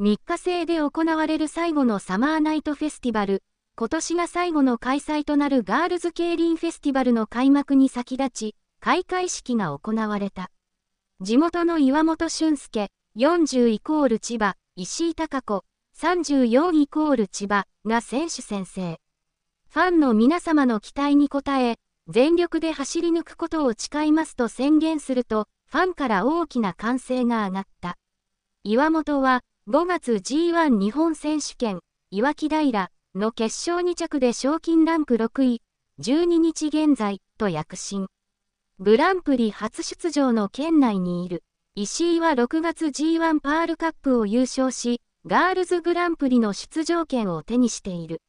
3日制で行われる最後のサマーナイトフェスティバル、今年が最後の開催となるガールズ競輪フェスティバルの開幕に先立ち、開会式が行われた。地元の岩本俊介、40イコール千葉、石井貴子、34イコール千葉が選手宣誓。ファンの皆様の期待に応え、全力で走り抜くことを誓いますと宣言すると、ファンから大きな歓声が上がった。岩本は、5月 G1 日本選手権、岩木平の決勝2着で賞金ランク6位、12日現在と躍進。グランプリ初出場の県内にいる。石井は6月 G1 パールカップを優勝し、ガールズグランプリの出場権を手にしている。